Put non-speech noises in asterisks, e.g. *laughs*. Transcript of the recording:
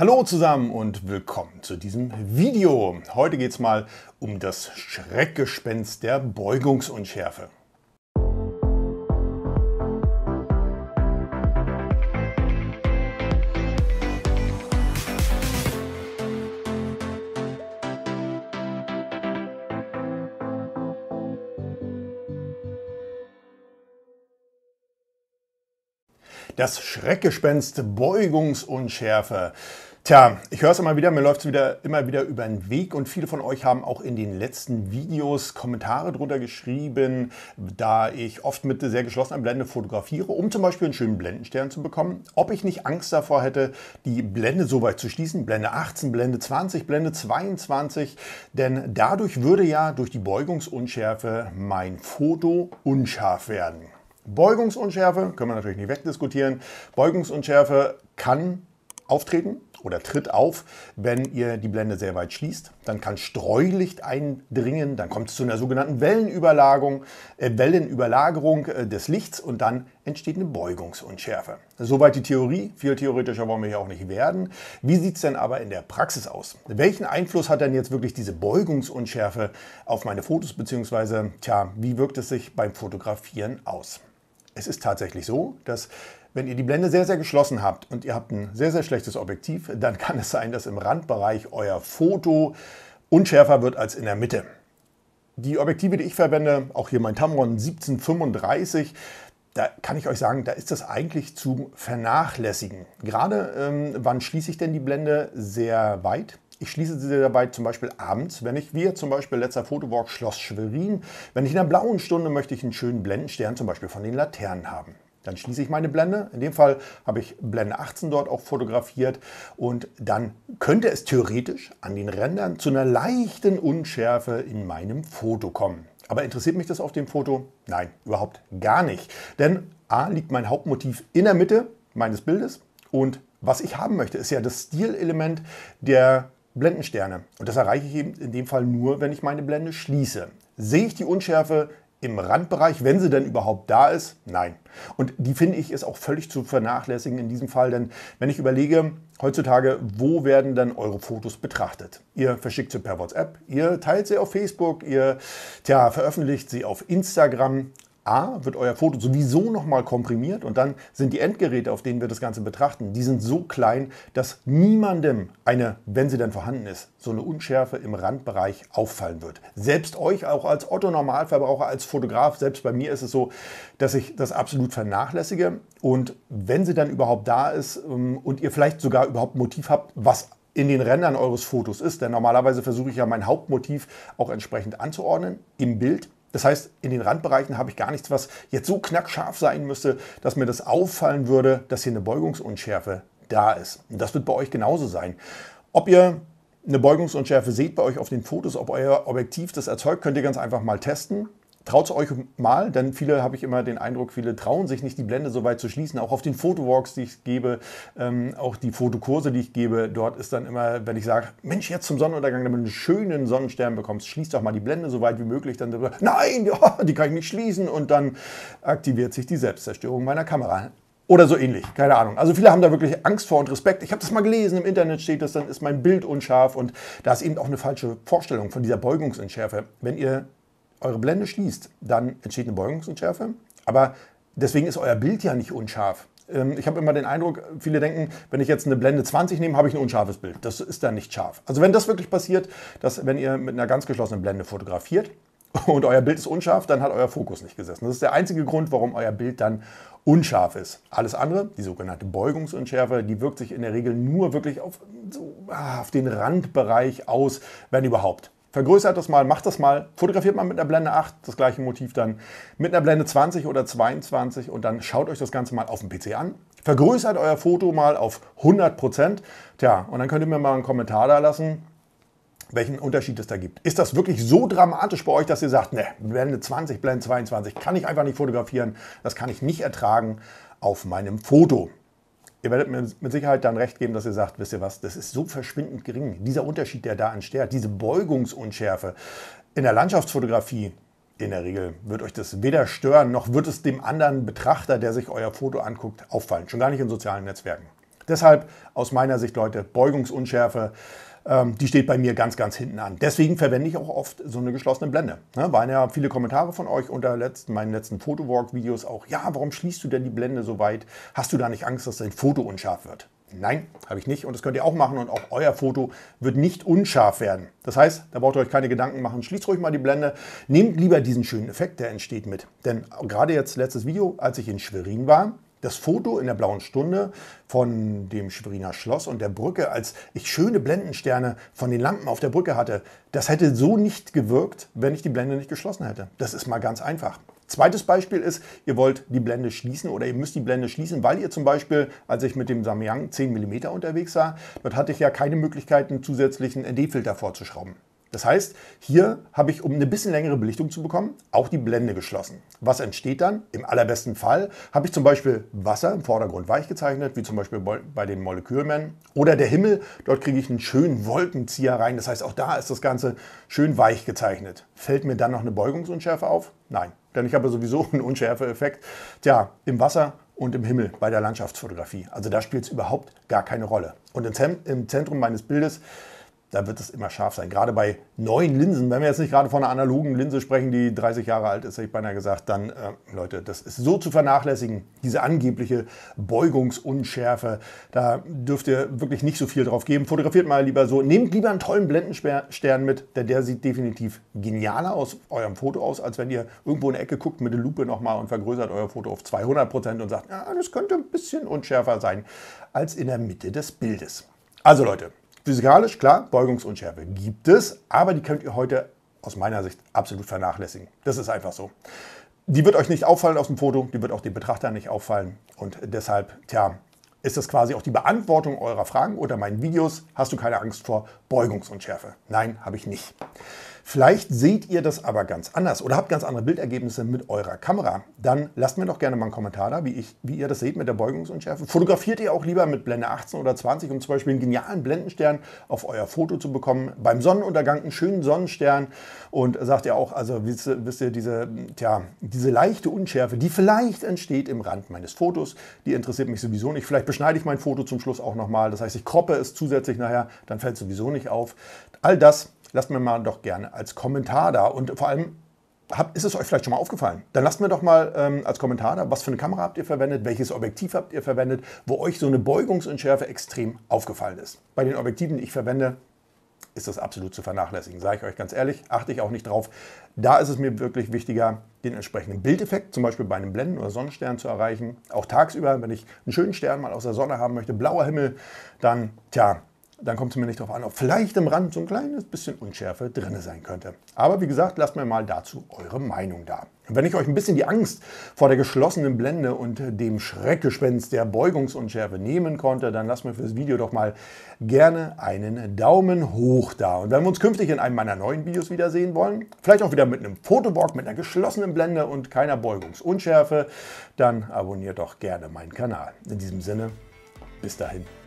Hallo zusammen und willkommen zu diesem Video. Heute geht es mal um das Schreckgespenst der Beugungsunschärfe. Das Schreckgespenst Beugungsunschärfe Tja, ich höre es immer wieder, mir läuft es wieder, immer wieder über den Weg und viele von euch haben auch in den letzten Videos Kommentare drunter geschrieben, da ich oft mit sehr geschlossener Blende fotografiere, um zum Beispiel einen schönen Blendenstern zu bekommen, ob ich nicht Angst davor hätte, die Blende so weit zu schließen, Blende 18, Blende 20, Blende 22, denn dadurch würde ja durch die Beugungsunschärfe mein Foto unscharf werden. Beugungsunschärfe können wir natürlich nicht wegdiskutieren. Beugungsunschärfe kann auftreten, oder tritt auf, wenn ihr die Blende sehr weit schließt. Dann kann Streulicht eindringen, dann kommt es zu einer sogenannten Wellenüberlagerung, äh, Wellenüberlagerung äh, des Lichts und dann entsteht eine Beugungsunschärfe. Soweit die Theorie, viel theoretischer wollen wir hier auch nicht werden. Wie sieht es denn aber in der Praxis aus? Welchen Einfluss hat denn jetzt wirklich diese Beugungsunschärfe auf meine Fotos, beziehungsweise, tja, wie wirkt es sich beim Fotografieren aus? Es ist tatsächlich so, dass wenn ihr die Blende sehr, sehr geschlossen habt und ihr habt ein sehr, sehr schlechtes Objektiv, dann kann es sein, dass im Randbereich euer Foto unschärfer wird als in der Mitte. Die Objektive, die ich verwende, auch hier mein Tamron 1735, da kann ich euch sagen, da ist das eigentlich zu vernachlässigen. Gerade ähm, wann schließe ich denn die Blende sehr weit? Ich schließe sie dabei zum Beispiel abends, wenn ich, wie zum Beispiel letzter Fotowalk Schloss Schwerin, wenn ich in der blauen Stunde möchte ich einen schönen Blendenstern zum Beispiel von den Laternen haben. Dann schließe ich meine Blende. In dem Fall habe ich Blende 18 dort auch fotografiert und dann könnte es theoretisch an den Rändern zu einer leichten Unschärfe in meinem Foto kommen. Aber interessiert mich das auf dem Foto? Nein, überhaupt gar nicht. Denn A liegt mein Hauptmotiv in der Mitte meines Bildes und was ich haben möchte, ist ja das Stilelement der Blendensterne. Und das erreiche ich eben in dem Fall nur, wenn ich meine Blende schließe. Sehe ich die Unschärfe im Randbereich, wenn sie denn überhaupt da ist? Nein. Und die finde ich ist auch völlig zu vernachlässigen in diesem Fall, denn wenn ich überlege, heutzutage, wo werden denn eure Fotos betrachtet? Ihr verschickt sie per WhatsApp, ihr teilt sie auf Facebook, ihr tja, veröffentlicht sie auf Instagram. A, wird euer Foto sowieso nochmal komprimiert und dann sind die Endgeräte, auf denen wir das Ganze betrachten, die sind so klein, dass niemandem eine, wenn sie denn vorhanden ist, so eine Unschärfe im Randbereich auffallen wird. Selbst euch, auch als Otto-Normalverbraucher, als Fotograf, selbst bei mir ist es so, dass ich das absolut vernachlässige. Und wenn sie dann überhaupt da ist ähm, und ihr vielleicht sogar überhaupt Motiv habt, was in den Rändern eures Fotos ist, denn normalerweise versuche ich ja mein Hauptmotiv auch entsprechend anzuordnen im Bild das heißt, in den Randbereichen habe ich gar nichts, was jetzt so knackscharf sein müsste, dass mir das auffallen würde, dass hier eine Beugungsunschärfe da ist. Und das wird bei euch genauso sein. Ob ihr eine Beugungsunschärfe seht bei euch auf den Fotos, ob euer Objektiv das erzeugt, könnt ihr ganz einfach mal testen traut es euch mal, denn viele habe ich immer den Eindruck, viele trauen sich nicht, die Blende so weit zu schließen. Auch auf den Fotowalks, die ich gebe, ähm, auch die Fotokurse, die ich gebe, dort ist dann immer, wenn ich sage, Mensch, jetzt zum Sonnenuntergang, damit du einen schönen Sonnenstern bekommst, schließ doch mal die Blende so weit wie möglich. Dann sagt, nein, oh, *laughs* die kann ich nicht schließen und dann aktiviert sich die Selbstzerstörung meiner Kamera. Oder so ähnlich, keine Ahnung. Also viele haben da wirklich Angst vor und Respekt. Ich habe das mal gelesen, im Internet steht das, dann ist mein Bild unscharf und da ist eben auch eine falsche Vorstellung von dieser Beugungsentschärfe. Wenn ihr eure Blende schließt, dann entsteht eine Beugungsunschärfe. Aber deswegen ist euer Bild ja nicht unscharf. Ähm, ich habe immer den Eindruck, viele denken, wenn ich jetzt eine Blende 20 nehme, habe ich ein unscharfes Bild. Das ist dann nicht scharf. Also wenn das wirklich passiert, dass wenn ihr mit einer ganz geschlossenen Blende fotografiert und euer Bild ist unscharf, dann hat euer Fokus nicht gesessen. Das ist der einzige Grund, warum euer Bild dann unscharf ist. Alles andere, die sogenannte Beugungsunschärfe, die wirkt sich in der Regel nur wirklich auf, so, ah, auf den Randbereich aus, wenn überhaupt. Vergrößert das mal, macht das mal, fotografiert mal mit einer Blende 8, das gleiche Motiv dann mit einer Blende 20 oder 22 und dann schaut euch das Ganze mal auf dem PC an. Vergrößert euer Foto mal auf 100%. Prozent. Tja, und dann könnt ihr mir mal einen Kommentar da lassen, welchen Unterschied es da gibt. Ist das wirklich so dramatisch bei euch, dass ihr sagt, ne, Blende 20, Blende 22 kann ich einfach nicht fotografieren, das kann ich nicht ertragen auf meinem Foto. Ihr werdet mir mit Sicherheit dann recht geben, dass ihr sagt, wisst ihr was, das ist so verschwindend gering. Dieser Unterschied, der da entsteht, diese Beugungsunschärfe in der Landschaftsfotografie, in der Regel wird euch das weder stören, noch wird es dem anderen Betrachter, der sich euer Foto anguckt, auffallen. Schon gar nicht in sozialen Netzwerken. Deshalb aus meiner Sicht, Leute, Beugungsunschärfe ähm, die steht bei mir ganz, ganz hinten an. Deswegen verwende ich auch oft so eine geschlossene Blende. Ne? Waren ja viele Kommentare von euch unter letzten, meinen letzten fotowalk videos auch, ja, warum schließt du denn die Blende so weit? Hast du da nicht Angst, dass dein Foto unscharf wird? Nein, habe ich nicht und das könnt ihr auch machen und auch euer Foto wird nicht unscharf werden. Das heißt, da braucht ihr euch keine Gedanken machen. Schließt ruhig mal die Blende, nehmt lieber diesen schönen Effekt, der entsteht mit. Denn gerade jetzt letztes Video, als ich in Schwerin war, das Foto in der blauen Stunde von dem Schweriner Schloss und der Brücke, als ich schöne Blendensterne von den Lampen auf der Brücke hatte, das hätte so nicht gewirkt, wenn ich die Blende nicht geschlossen hätte. Das ist mal ganz einfach. Zweites Beispiel ist, ihr wollt die Blende schließen oder ihr müsst die Blende schließen, weil ihr zum Beispiel, als ich mit dem Samyang 10 mm unterwegs war, dort hatte ich ja keine Möglichkeit, einen zusätzlichen ND-Filter vorzuschrauben. Das heißt, hier habe ich, um eine bisschen längere Belichtung zu bekommen, auch die Blende geschlossen. Was entsteht dann? Im allerbesten Fall habe ich zum Beispiel Wasser im Vordergrund weich gezeichnet, wie zum Beispiel bei den Molekülmen. Oder der Himmel, dort kriege ich einen schönen Wolkenzieher rein. Das heißt, auch da ist das Ganze schön weich gezeichnet. Fällt mir dann noch eine Beugungsunschärfe auf? Nein, denn ich habe sowieso *laughs* einen Unschärfeeffekt. Tja, im Wasser und im Himmel bei der Landschaftsfotografie. Also da spielt es überhaupt gar keine Rolle. Und im Zentrum meines Bildes da wird es immer scharf sein. Gerade bei neuen Linsen, wenn wir jetzt nicht gerade von einer analogen Linse sprechen, die 30 Jahre alt ist, hätte ich beinahe gesagt, dann, äh, Leute, das ist so zu vernachlässigen, diese angebliche Beugungsunschärfe. Da dürft ihr wirklich nicht so viel drauf geben. Fotografiert mal lieber so. Nehmt lieber einen tollen Blendenstern mit, denn der sieht definitiv genialer aus eurem Foto aus, als wenn ihr irgendwo in der Ecke guckt mit der Lupe nochmal und vergrößert euer Foto auf 200% Prozent und sagt, ja, das könnte ein bisschen unschärfer sein als in der Mitte des Bildes. Also Leute, Physikalisch, klar, Beugungsunschärfe gibt es, aber die könnt ihr heute aus meiner Sicht absolut vernachlässigen. Das ist einfach so. Die wird euch nicht auffallen aus dem Foto, die wird auch dem Betrachter nicht auffallen und deshalb, tja, ist das quasi auch die Beantwortung eurer Fragen oder meinen Videos. Hast du keine Angst vor Beugungsunschärfe? Nein, habe ich nicht. Vielleicht seht ihr das aber ganz anders oder habt ganz andere Bildergebnisse mit eurer Kamera. Dann lasst mir doch gerne mal einen Kommentar da, wie, ich, wie ihr das seht mit der Beugungsunschärfe. Fotografiert ihr auch lieber mit Blende 18 oder 20, um zum Beispiel einen genialen Blendenstern auf euer Foto zu bekommen? Beim Sonnenuntergang einen schönen Sonnenstern und sagt ihr auch, also wisst, wisst ihr, diese, tja, diese leichte Unschärfe, die vielleicht entsteht im Rand meines Fotos, die interessiert mich sowieso nicht. Vielleicht beschneide ich mein Foto zum Schluss auch nochmal. Das heißt, ich kroppe es zusätzlich nachher, dann fällt es sowieso nicht auf. All das lasst mir mal doch gerne als Kommentar da und vor allem hab, ist es euch vielleicht schon mal aufgefallen? Dann lasst mir doch mal ähm, als Kommentar da, was für eine Kamera habt ihr verwendet, welches Objektiv habt ihr verwendet, wo euch so eine Beugungsunschärfe extrem aufgefallen ist. Bei den Objektiven, die ich verwende, ist das absolut zu vernachlässigen, sage ich euch ganz ehrlich, achte ich auch nicht drauf. Da ist es mir wirklich wichtiger, den entsprechenden Bildeffekt, zum Beispiel bei einem Blenden- oder Sonnenstern zu erreichen. Auch tagsüber, wenn ich einen schönen Stern mal aus der Sonne haben möchte, blauer Himmel, dann, tja, dann kommt es mir nicht darauf an, ob vielleicht im Rand so ein kleines bisschen Unschärfe drin sein könnte. Aber wie gesagt, lasst mir mal dazu eure Meinung da. Wenn ich euch ein bisschen die Angst vor der geschlossenen Blende und dem Schreckgespenst der Beugungsunschärfe nehmen konnte, dann lasst mir für das Video doch mal gerne einen Daumen hoch da. Und wenn wir uns künftig in einem meiner neuen Videos wiedersehen wollen, vielleicht auch wieder mit einem Fotobock, mit einer geschlossenen Blende und keiner Beugungsunschärfe, dann abonniert doch gerne meinen Kanal. In diesem Sinne, bis dahin.